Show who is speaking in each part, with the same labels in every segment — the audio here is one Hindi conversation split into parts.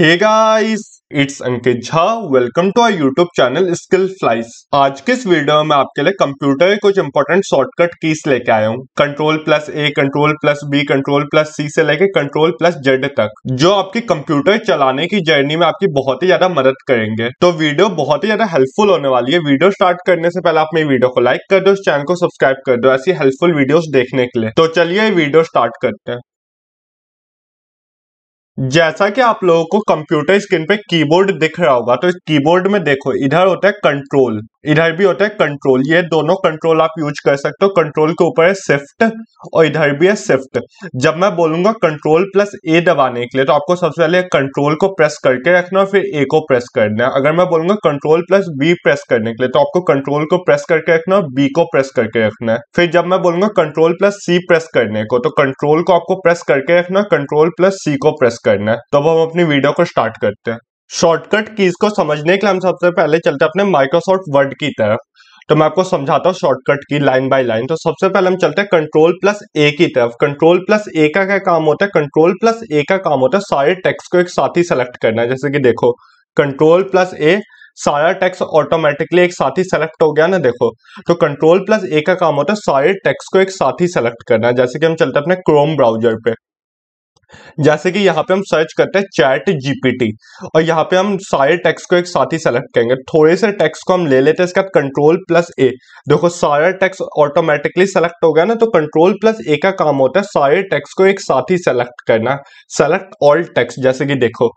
Speaker 1: hey guys it's Ankit Jha welcome to our YouTube channel skill flies आज के इस वीडियो में आपके लिए कंप्यूटर के कुछ इंपॉर्टेंट शॉर्टकट कीस लेके आया हूँ control plus A control plus B control plus C से लेके कंट्रोल प्लस जेड तक जो आपकी कंप्यूटर चलाने की जर्नी में आपकी बहुत ही ज्यादा मदद करेंगे तो वीडियो बहुत ही ज्यादा हेल्पफुल होने वाली है वीडियो स्टार्ट करने से पहले आप मेरी वीडियो को लाइक कर दो चैनल को सब्सक्राइब कर दो ऐसी हेल्पफुल वीडियो देखने के लिए तो चलिए वीडियो स्टार्ट करते हैं जैसा कि आप लोगों को कंप्यूटर स्क्रीन पे कीबोर्ड दिख रहा होगा तो इस कीबोर्ड में देखो इधर होता है कंट्रोल इधर भी होता है कंट्रोल ये दोनों कंट्रोल आप यूज कर सकते हो कंट्रोल के ऊपर है शिफ्ट और इधर भी है शिफ्ट जब मैं बोलूंगा कंट्रोल प्लस ए दबाने के लिए तो आपको सबसे पहले कंट्रोल को प्रेस करके रखना और फिर ए को प्रेस करना है अगर मैं बोलूंगा कंट्रोल प्लस बी प्रेस करने के लिए तो आपको कंट्रोल को प्रेस करके रखना और बी को प्रेस करके रखना है फिर जब मैं बोलूंगा कंट्रोल प्लस सी प्रेस करने को तो कंट्रोल को आपको प्रेस करके रखना कंट्रोल प्लस सी को प्रेस करना है तो अब हम अपनी वीडियो को स्टार्ट करते हैं शॉर्टकट कीज को समझने के लिए हम सबसे पहले चलते हैं अपने माइक्रोसॉफ्ट वर्ड की तरफ तो मैं आपको समझाता हूँ शॉर्टकट की लाइन बाय लाइन तो सबसे पहले हम चलते हैं कंट्रोल प्लस ए की तरफ कंट्रोल प्लस ए का क्या काम होता है कंट्रोल प्लस ए का काम होता है सारे टेक्स्ट को एक साथ ही सेलेक्ट करना है जैसे कि देखो कंट्रोल प्लस ए सारा टेक्स्ट ऑटोमेटिकली एक साथ ही सेलेक्ट हो गया ना देखो तो कंट्रोल प्लस ए का काम होता है सारे टेक्स को एक साथ ही सेलेक्ट करना है जैसे कि हम चलते हैं अपने क्रोम ब्राउजर पे जैसे कि यहाँ पे हम सर्च करते हैं चैट जीपीटी और यहाँ पे हम सारे टेक्स्ट को एक साथ ही सेलेक्ट करेंगे थोड़े से टेक्स्ट को हम ले लेते हैं इसके बाद कंट्रोल प्लस ए देखो सारा टेक्स्ट ऑटोमेटिकली सेलेक्ट हो गया ना तो कंट्रोल प्लस ए का काम होता है सारे टेक्स्ट को एक साथ ही सेलेक्ट करना सेलेक्ट ऑल टेक्स्ट जैसे कि देखो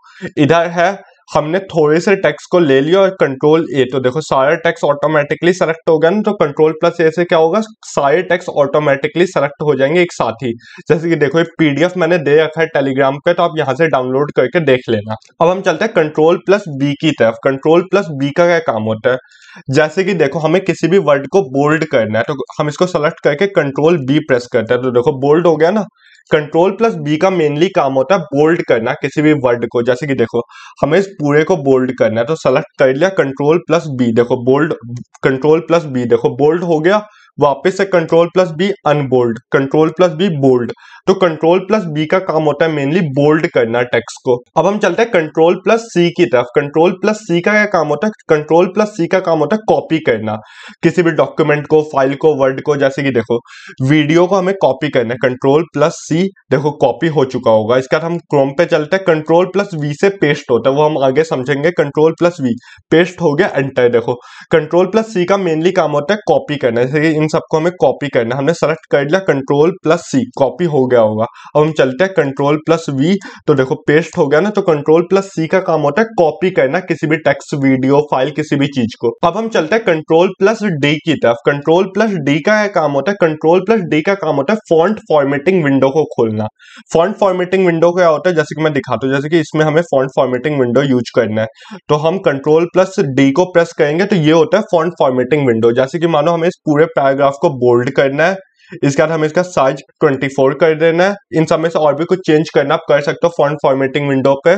Speaker 1: इधर है हमने थोड़े से टेक्स्ट को ले लिया और कंट्रोल ए तो देखो सारा टेक्स्ट ऑटोमेटिकली सेलेक्ट हो गया ना तो कंट्रोल प्लस ए से क्या होगा सारे टेक्स्ट ऑटोमेटिकली सेलेक्ट हो जाएंगे एक साथ ही जैसे कि देखो ये पीडीएफ मैंने दे रखा है टेलीग्राम पे तो आप यहाँ से डाउनलोड करके देख लेना अब हम चलते हैं कंट्रोल प्लस बी की तरफ कंट्रोल प्लस बी का क्या काम होता है जैसे कि देखो हमें किसी भी वर्ड को बोल्ड करना है तो हम इसको सेलेक्ट करके कंट्रोल बी प्रेस करते हैं तो देखो बोल्ड हो गया ना कंट्रोल प्लस बी का मेनली काम होता है बोल्ड करना किसी भी वर्ड को जैसे कि देखो हमें इस पूरे को बोल्ड करना है तो सेलेक्ट कर लिया कंट्रोल प्लस बी देखो बोल्ड कंट्रोल प्लस बी देखो बोल्ड हो गया वापस से control plus B unbold control plus B bold तो कंट्रोल प्लस बी का काम होता है मेनली बोल्ड करना टेक्स्ट को अब हम चलते हैं कंट्रोल प्लस सी की तरफ कंट्रोल प्लस सी का क्या काम होता है कंट्रोल प्लस सी का काम होता है कॉपी करना किसी भी डॉक्यूमेंट को फाइल को वर्ड को जैसे कि देखो वीडियो को हमें कॉपी करना है कंट्रोल प्लस सी देखो कॉपी हो चुका होगा इसके बाद हम क्रोम पे चलते हैं कंट्रोल प्लस वी से पेस्ट होता है वो हम आगे समझेंगे कंट्रोल प्लस वी पेस्ट हो गया एंटर देखो कंट्रोल प्लस सी का मेनली काम होता है कॉपी करना जैसे इन सबको हमें कॉपी करना हमने सेलेक्ट कर लिया कंट्रोल प्लस सी कॉपी हो गया होगा अब हम चलते हैं कंट्रोल प्लस वी तो देखो पेस्ट हो गया ना तो कंट्रोल प्लस सी का काम होता है कॉपी करना किसी भी टेक्स्ट वीडियो फाइल किसी भी चीज को अब हम चलते हैं कंट्रोल प्लस डी की तरफ कंट्रोल प्लस डी का है काम होता है कंट्रोल प्लस डी का काम होता है फॉन्ट फॉर्मेटिंग विंडो को खोलना फॉन्ट फॉर्मेटिंग विंडो क्या होता है जैसे कि मैं दिखाता हूँ जैसे कि इसमें हमें फॉन्ट फॉर्मेटिंग विंडो यूज करना है तो हम कंट्रोल प्लस डी को प्रेस करेंगे तो ये होता है फॉन्ट फॉर्मेटिंग विंडो जैसे कि मानो हमें इस पूरे पैराग्राफ को बोल्ड करना है इसके बाद हमें इसका साइज 24 कर देना है इन सब में से और भी कुछ चेंज करना आप कर सकते हो फॉन्ट फॉर्मेटिंग विंडो पे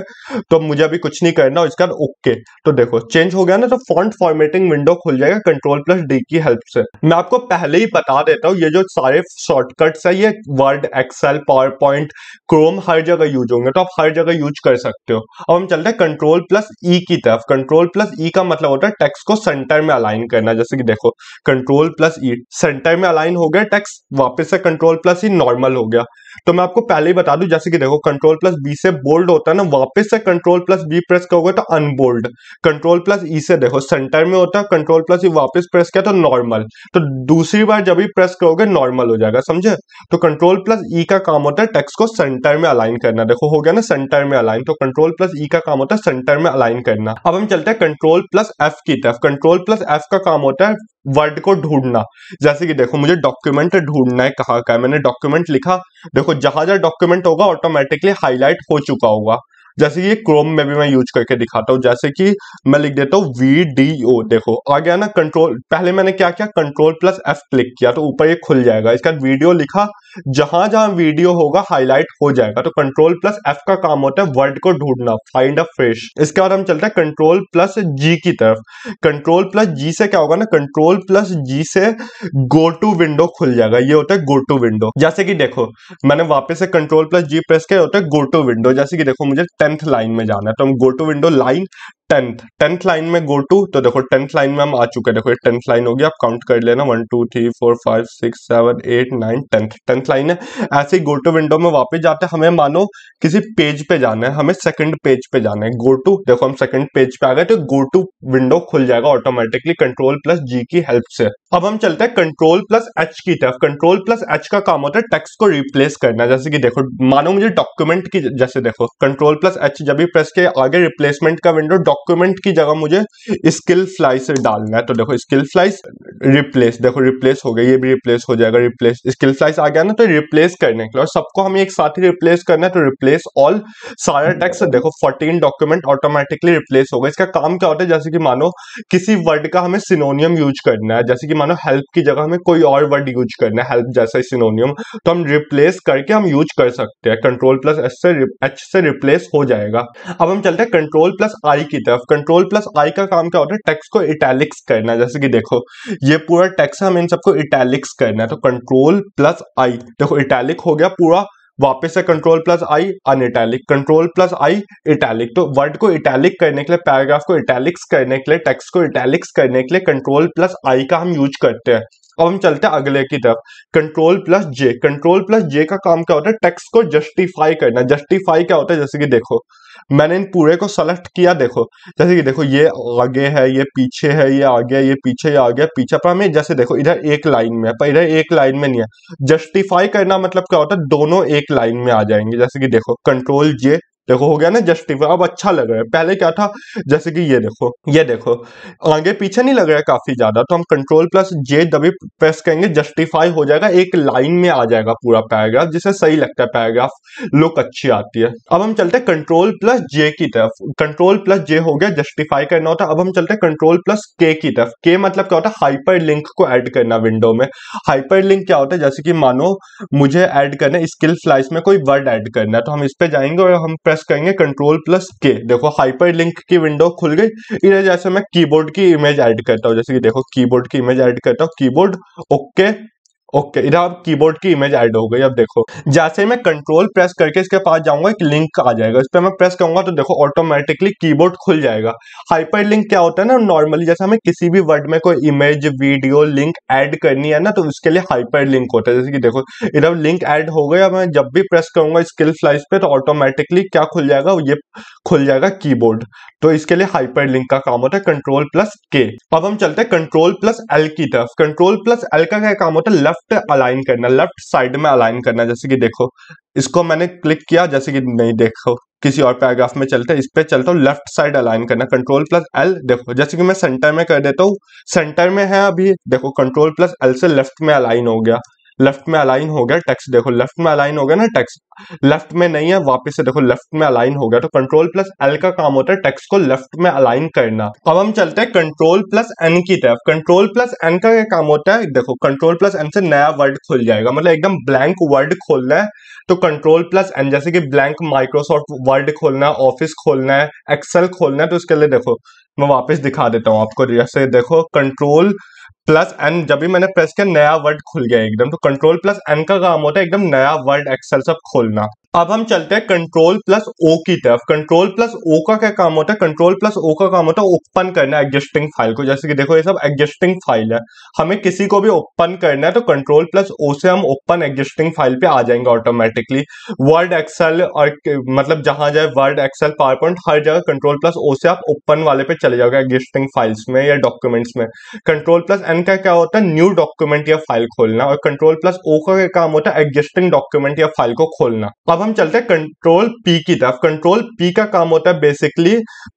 Speaker 1: तो मुझे अभी कुछ नहीं करना और इसके बाद ओके तो देखो चेंज हो गया ना तो फॉन्ट फॉर्मेटिंग विंडो खुल जाएगा कंट्रोल प्लस डी की हेल्प से मैं आपको पहले ही बता देता हूँ ये जो सारे शॉर्टकट्स है ये Word Excel PowerPoint Chrome हर जगह यूज होंगे तो आप हर जगह यूज कर सकते हो अब हम चलते हैं कंट्रोल प्लस ई की तरफ कंट्रोल प्लस ई का मतलब होता है टेक्स को सेंटर में अलाइन करना जैसे कि देखो कंट्रोल प्लस ई सेंटर में अलाइन हो गया टेक्स वापस से कंट्रोल प्लस ही नॉर्मल हो गया तो मैं आपको पहले ही बता दूं जैसे कि देखो कंट्रोल प्लस बी से बोल्ड होता है ना वापस से कंट्रोल प्लस बी प्रेस करोगे तो अनबोल्ड कंट्रोल प्लस ई से देखो सेंटर में होता है कंट्रोल प्लस ई वापस प्रेस किया तो नॉर्मल तो दूसरी बार जब भी प्रेस करोगे नॉर्मल हो जाएगा समझे तो कंट्रोल प्लस ई का काम होता है टेक्स्ट को सेंटर में अलाइन करना देखो हो गया ना सेंटर में अलाइन तो कंट्रोल प्लस ई का काम होता है सेंटर में अलाइन करना अब हम चलते हैं कंट्रोल प्लस एफ की तरफ कंट्रोल प्लस एफ का काम होता है वर्ड को ढूंढना जैसे कि देखो मुझे डॉक्यूमेंट ढूंढना है कहा का है मैंने डॉक्यूमेंट लिखा देखो जहां जहां डॉक्यूमेंट होगा ऑटोमेटिकली हाईलाइट हो चुका होगा जैसे ये क्रोम में भी मैं यूज करके दिखाता हूँ जैसे कि मैं लिख देता हूँ वी डी ओ देखो आ गया ना कंट्रोल पहले मैंने क्या किया कंट्रोल प्लस एफ क्लिक किया तो ऊपर ये खुल जाएगा इसका वीडियो लिखा जहां जहां वीडियो होगा हाईलाइट हो जाएगा तो कंट्रोल प्लस एफ का काम होता है वर्ड को ढूंढना फाइंड अ फ्रेश इसके बाद हम चलते हैं कंट्रोल प्लस जी की तरफ कंट्रोल प्लस जी से क्या होगा ना कंट्रोल प्लस जी से गो टू विंडो खुल जाएगा ये होता है गो टू विंडो जैसे कि देखो मैंने वापस से कंट्रोल प्लस जी प्रेस किया होता है गो टू विंडो जैसे कि देखो मुझे टेंथ लाइन में जाना है तो हम go to window line tenth tenth line में गो टू तो देखो टेंथ लाइन में हम आ चुके हैं देखो ये टेंथ लाइन होगी आप काउंट कर लेना one two three four five six seven eight nine tenth tenth line है ऐसे ही गो टू विंडो में वापस जाते हैं हमें मानो किसी पेज पे जाना है हमें सेकंड पेज पे जाना है गो टू देखो हम सेकंड पेज पे आ गए तो गो टू विंडो खुल जाएगा ऑटोमेटिकली कंट्रोल प्लस जी की हेल्प से अब हम चलते हैं कंट्रोल प्लस एच की तरफ कंट्रोल प्लस एच का काम होता है टेक्स्ट को रिप्लेस करना जैसे कि देखो मानो मुझे डॉक्यूमेंट की जैसे देखो कंट्रोल प्लस एच जब भी प्रेस के आगे रिप्लेसमेंट का विंडो डॉक्यूमेंट की जगह मुझे स्किल फ्लाइस डालना है तो देखो स्किल फ्लाइस रिप्लेस देखो रिप्लेस हो गया ये भी रिप्लेस हो जाएगा रिप्लेस स्किल फ्लाइस आ गया ना तो रिप्लेस करने के लिए और सबको हमें एक साथ ही रिप्लेस करना है तो रिप्लेस ऑल सारा टेक्स देखो फोर्टीन डॉक्यूमेंट ऑटोमेटिकली रिप्लेस होगा इसका काम क्या होता है जैसे कि मानो किसी वर्ड का हमें सिनोनियम यूज करना है जैसे कि मानो हेल्प की जगह हमें कोई और वर्ड यूज करना है हेल्प जैसा सिनोनियम तो हम रिप्लेस करके हम यूज कर सकते हैं कंट्रोल प्लस एच से एच से रिप्लेस हो जाएगा अब हम चलते हैं कंट्रोल प्लस आई की तरफ कंट्रोल प्लस आई का काम क्या होता है टेक्स को इटैलिक्स करना जैसे कि देखो ये पूरा टेक्स है हमें इन सबको इटैलिक्स करना है तो कंट्रोल प्लस आई देखो इटैलिक हो गया पूरा वापस से control plus I un italic control plus I italic तो वर्ड को इटैलिक करने के लिए पैराग्राफ को इटैलिक्स करने के लिए टेक्स को इटैलिक्स करने के लिए कंट्रोल प्लस आई का हम यूज करते हैं अब हम चलते हैं अगले की तरफ control plus J control plus J का काम क्या होता है टेक्स्ट को जस्टिफाई करना जस्टिफाई क्या होता है जैसे कि देखो मैंने इन पूरे को सेलेक्ट किया देखो जैसे कि देखो ये आगे है ये पीछे है ये आगे ये पीछे ये आगे पीछे पर हमें जैसे देखो इधर एक लाइन में है पर इधर एक लाइन में नहीं है जस्टिफाई करना मतलब क्या होता है दोनों एक लाइन में आ जाएंगे जैसे कि देखो कंट्रोल जे देखो हो गया ना जस्टिफाई अब अच्छा लग रहा है पहले क्या था जैसे कि ये देखो ये देखो आगे पीछे नहीं लग रहा है काफी ज्यादा तो हम कंट्रोल प्लस जे दबी प्रेस करेंगे जस्टिफाई हो जाएगा एक लाइन में आ जाएगा पूरा पैराग्राफ जिसे सही लगता है पैराग्राफ लुक अच्छी आती है अब हम चलते हैं कंट्रोल प्लस जे की तरफ कंट्रोल प्लस जे हो गया जस्टिफाई करना होता है अब हम चलते हैं कंट्रोल प्लस के की तरफ के मतलब क्या होता है हाइपर लिंक को एड करना विंडो में हाइपर लिंक क्या होता है जैसे कि मानो मुझे एड करना स्किल फ्लाइस में कोई वर्ड एड करना है तो हम इस पर जाएंगे और हम प्रेस प्रेस करेंगे कंट्रोल प्लस के देखो हाइपर लिंक की विंडो खुल गई इधर जैसे मैं कीबोर्ड की इमेज ऐड करता हूँ जैसे कि देखो कीबोर्ड की इमेज ऐड करता हूँ कीबोर्ड ओके ओके इधर आप कीबोर्ड की इमेज ऐड हो गई अब देखो जैसे ही मैं कंट्रोल प्रेस करके इसके पास जाऊंगा एक लिंक आ जाएगा इस पर मैं प्रेस करूंगा तो देखो ऑटोमेटिकली कीबोर्ड खुल जाएगा हाइपर लिंक क्या होता है ना नॉर्मली जैसे हमें किसी भी वर्ड में कोई इमेज वीडियो लिंक ऐड करनी है ना तो उसके लिए हाइपर लिंक होता है जैसे कि देखो इधर लिंक एड हो गया मैं जब भी प्रेस करूंगा स्किल फ्लाइज पे तो ऑटोमेटिकली क्या खुल जाएगा ये खुल जाएगा की तो इसके लिए हाइपर लिंक का काम होता है कंट्रोल प्लस के अब हम चलते हैं कंट्रोल प्लस एल की तरफ कंट्रोल प्लस एल का क्या काम होता है लेफ्ट लेफ्ट अलाइन करना लेफ्ट साइड में अलाइन करना जैसे कि देखो इसको मैंने क्लिक किया जैसे कि नहीं देखो किसी और पैराग्राफ में चलते इस पर चलता हूँ लेफ्ट साइड अलाइन करना कंट्रोल प्लस एल देखो जैसे कि मैं सेंटर में कर देता हूँ सेंटर में है अभी देखो कंट्रोल प्लस एल से लेफ्ट में अलाइन हो गया लेफ्ट में अलाइन हो गया टेक्स्ट देखो लेफ्ट में अलाइन हो गया ना टेक्स्ट लेफ्ट में नहीं है वापस से देखो लेफ्ट में अलाइन हो गया तो कंट्रोल प्लस एल का काम होता है टेक्स्ट को लेफ्ट में अलाइन करना अब हम चलते हैं कंट्रोल प्लस एन की तरफ कंट्रोल प्लस एन का क्या काम होता है देखो कंट्रोल प्लस एन से नया वर्ड खुल जाएगा मतलब एकदम ब्लैंक वर्ड खोलना है तो कंट्रोल प्लस एन जैसे कि ब्लैंक माइक्रोसॉफ्ट वर्ड खोलना है ऑफिस खोलना है एक्सेल खोलना है तो उसके लिए देखो मैं वापस दिखा देता हूँ आपको जैसे देखो कंट्रोल प्लस एन जब भी मैंने प्रेस किया नया वर्ड खुल गया एकदम तो कंट्रोल प्लस एन का काम होता है एकदम नया वर्ड एक्सेल सब खोलना अब हम चलते हैं कंट्रोल प्लस ओ की तरफ कंट्रोल प्लस ओ का क्या काम होता है कंट्रोल प्लस ओ का काम होता है ओपन करना है एग्जिस्टिंग फाइल को जैसे कि देखो ये सब एग्जिस्टिंग फाइल है हमें किसी को भी ओपन करना है तो कंट्रोल प्लस ओ से हम ओपन एग्जिस्टिंग फाइल पे आ जाएंगे ऑटोमेटिकली वर्ड एक्सेल और मतलब जहां जाए वर्ड एक्सेल पावर पॉइंट हर जगह कंट्रोल प्लस ओ से आप ओपन वाले पे चले जाओगे एग्जिस्टिंग फाइल्स में या डॉक्यूमेंट्स में कंट्रोल प्लस एन का क्या होता है न्यू डॉक्यूमेंट या फाइल खोलना और कंट्रोल प्लस ओ का क्या काम होता है एग्जिस्टिंग डॉक्यूमेंट या फाइल को खोलना अब हम चलते हैं कंट्रोल पी की तरफ कंट्रोल पी का काम होता है बेसिकली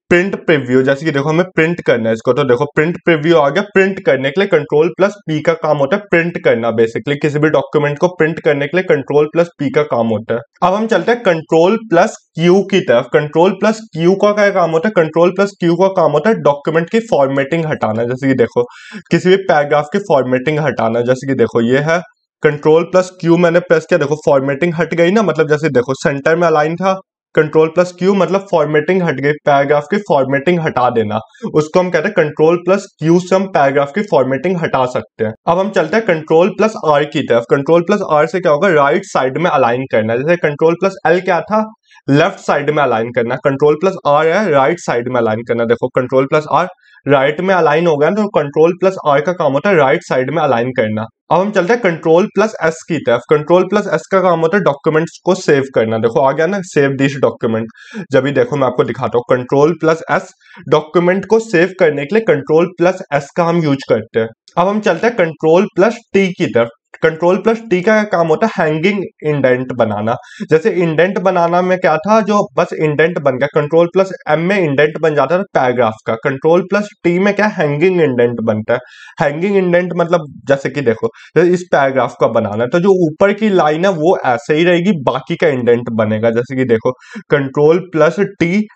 Speaker 1: प्रिंट प्रिव्यू जैसे कि देखो हमें प्रिंट करना है इसको तो देखो प्रिंट प्रिव्यू आ गया प्रिंट करने के लिए कंट्रोल प्लस पी का काम होता है प्रिंट करना बेसिकली किसी भी डॉक्यूमेंट को प्रिंट करने के लिए कंट्रोल प्लस पी का काम होता है अब हम चलते हैं कंट्रोल प्लस क्यू की तरफ कंट्रोल प्लस क्यू का क्या काम होता है कंट्रोल प्लस क्यू का काम होता है डॉक्यूमेंट की फॉर्मेटिंग हटाना जैसे कि देखो किसी भी पैराग्राफ की फॉर्मेटिंग हटाना जैसे कि देखो ये है कंट्रोल प्लस क्यू मैंने प्रेस किया देखो फॉर्मेटिंग हट गई ना मतलब जैसे देखो सेंटर में अलाइन था कंट्रोल प्लस क्यू मतलब फॉर्मेटिंग हट गई पैराग्राफ की फॉर्मेटिंग हटा देना उसको हम कहते हैं कंट्रोल प्लस क्यू से हम पैराग्राफ की फॉर्मेटिंग हटा सकते हैं अब हम चलते हैं कंट्रोल प्लस आर की तरफ कंट्रोल प्लस आर से क्या होगा राइट साइड में अलाइन करना जैसे कंट्रोल प्लस एल क्या था लेफ्ट साइड में अलाइन करना कंट्रोल प्लस आर है राइट साइड में अलाइन करना देखो कंट्रोल प्लस आर राइट में अलाइन हो गया तो कंट्रोल प्लस आर का काम होता है राइट साइड में अलाइन करना अब हम चलते हैं कंट्रोल प्लस एस की तरफ कंट्रोल प्लस एस का काम होता है डॉक्यूमेंट्स को सेव करना देखो आ गया ना सेव दिस डॉक्यूमेंट जब भी देखो मैं आपको दिखाता हूँ कंट्रोल प्लस एस डॉक्यूमेंट को सेव करने के लिए कंट्रोल प्लस एस का हम यूज करते हैं अब हम चलते हैं कंट्रोल प्लस टी की तरफ कंट्रोल प्लस टी का काम होता है हैंगिंग इंडेंट बनाना जैसे इंडेंट बनाना में क्या था जो बस इंडेंट बन गया कंट्रोल प्लस एम में इंडेंट बन जाता था पैराग्राफ का कंट्रोल प्लस टी में क्या हैंगिंग इंडेंट बनता है हैंगिंग इंडेंट मतलब जैसे कि देखो जैसे तो इस पैराग्राफ का बनाना है तो जो ऊपर की लाइन है वो ऐसे ही रहेगी बाकी का इंडेंट बनेगा जैसे कि देखो कंट्रोल प्लस टी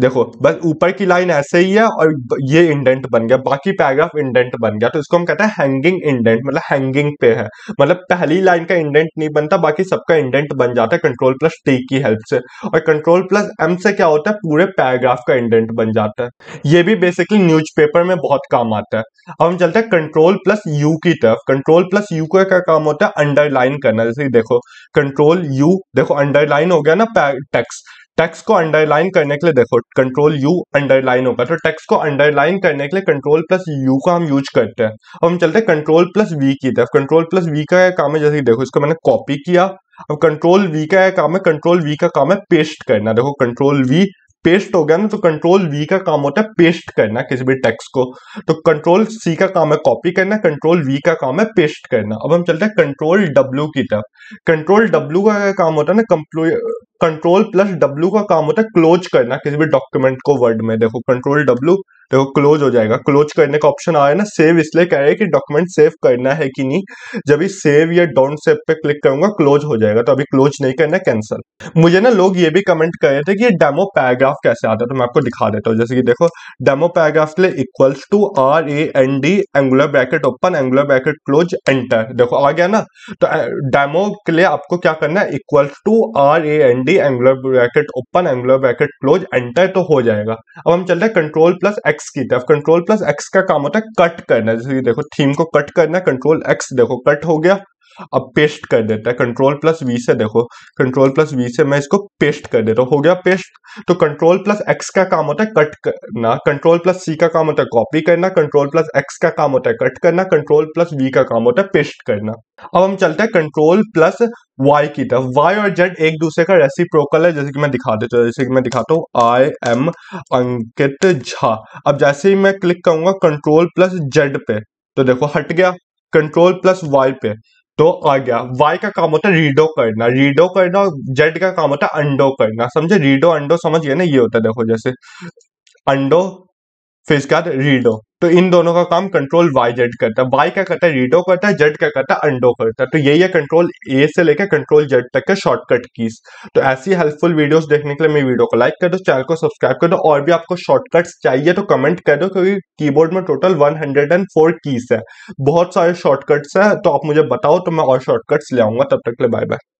Speaker 1: देखो बस ऊपर की लाइन ऐसे ही है और ये इंडेंट बन गया बाकी पैराग्राफ इंडेंट बन गया तो इसको हम कहते हैं हैंगिंग इंडेंट मतलब हैंगिंग पे है मतलब पहली लाइन का इंडेंट नहीं बनता बाकी सबका इंडेंट बन जाता है कंट्रोल प्लस टी की हेल्प से और कंट्रोल प्लस एम से क्या होता है पूरे पैराग्राफ का इंडेंट बन जाता है ये भी बेसिकली न्यूज में बहुत काम आता है अब हम चलते हैं कंट्रोल प्लस यू की तरफ कंट्रोल प्लस यू का क्या काम होता है अंडरलाइन करना जैसे देखो कंट्रोल यू देखो अंडरलाइन हो गया ना टेक्स्ट टेक्स को अंडरलाइन करने के लिए देखो कंट्रोल यू अंडरलाइन होगा तो टेक्स को अंडरलाइन करने के लिए कंट्रोल प्लस यू का हम यूज करते हैं अब हम चलते हैं कंट्रोल प्लस वी की तरफ कंट्रोल प्लस वी का काम है जैसे देखो इसको मैंने कॉपी किया अब कंट्रोल वी का काम है कंट्रोल वी का काम है पेस्ट करना देखो कंट्रोल वी पेस्ट हो गया ना तो कंट्रोल वी का काम होता है पेस्ट करना किसी भी टेक्स्ट को तो कंट्रोल सी का काम है कॉपी करना कंट्रोल वी का काम है पेस्ट करना अब हम चलते हैं कंट्रोल डब्ल्यू की तरफ कंट्रोल डब्ल्यू का काम होता है ना कंट्रोल प्लस डब्ल्यू का काम होता है क्लोज करना किसी भी डॉक्यूमेंट को वर्ड में देखो कंट्रोल डब्ल्यू तो क्लोज हो जाएगा क्लोज करने का ऑप्शन आया ना सेव इसलिए कह रहे हैं कि डॉक्यूमेंट सेव करना है कि नहीं जब इस सेव या डोंट सेव पे क्लिक करूंगा क्लोज हो जाएगा तो अभी क्लोज नहीं करना कैंसिल मुझे ना लोग ये भी कमेंट कर रहे थे कि ये डेमो पैराग्राफ कैसे आता है तो मैं आपको दिखा देता हूँ जैसे कि देखो डेमो पैराग्राफ के लिए equals to R A N D angular bracket open angular bracket close enter देखो आ गया ना तो डेमो के लिए आपको क्या करना है equals to R A N D angular bracket open angular bracket close enter तो हो जाएगा अब हम चलते हैं कंट्रोल प्लस एक्स एक्स की तरफ कंट्रोल प्लस एक्स का काम होता है कट करना जैसे कि देखो थीम को कट करना कंट्रोल एक्स देखो कट हो गया अब पेस्ट कर देता है कंट्रोल प्लस वी से देखो कंट्रोल प्लस वी से मैं इसको पेस्ट कर देता हूँ हो गया पेस्ट तो कंट्रोल प्लस एक्स का काम होता है कट करना कंट्रोल प्लस सी का काम होता है कॉपी करना कंट्रोल प्लस एक्स का काम होता है कट करना कंट्रोल प्लस वी का काम होता है पेस्ट करना अब हम चलते हैं कंट्रोल प्लस वाई की तरफ वाई और जेड एक दूसरे का रेसिप्रोकल है जैसे कि मैं दिखा देता हूँ जैसे कि मैं दिखाता हूँ आई एम अंकित झा अब जैसे ही मैं क्लिक करूंगा कंट्रोल प्लस जेड पे तो देखो हट गया कंट्रोल प्लस वाई पे तो आ गया वाई का काम होता है रीडो करना रीडो करना और जेड का काम होता है अंडो करना समझे रीडो अंडो समझ गए ना ये होता है देखो जैसे अंडो फिर इसके बाद रीडो तो इन दोनों का काम कंट्रोल वाई जेड करता है वाई क्या करता है रीडो करता है जेड क्या करता है अंडो करता है तो यही है कंट्रोल ए से लेकर कंट्रोल जेड तक के शॉर्टकट कीज तो ऐसी हेल्पफुल वीडियोस देखने के लिए मेरी वीडियो को लाइक कर दो चैनल को सब्सक्राइब कर दो और भी आपको शॉर्टकट्स चाहिए तो कमेंट कर दो क्योंकि कीबोर्ड में टोटल फोर कीज है बहुत सारे शॉर्टकट्स है तो आप मुझे बताओ तो मैं और शॉर्टकट्स ले आऊंगा तब तक ले बाय बाय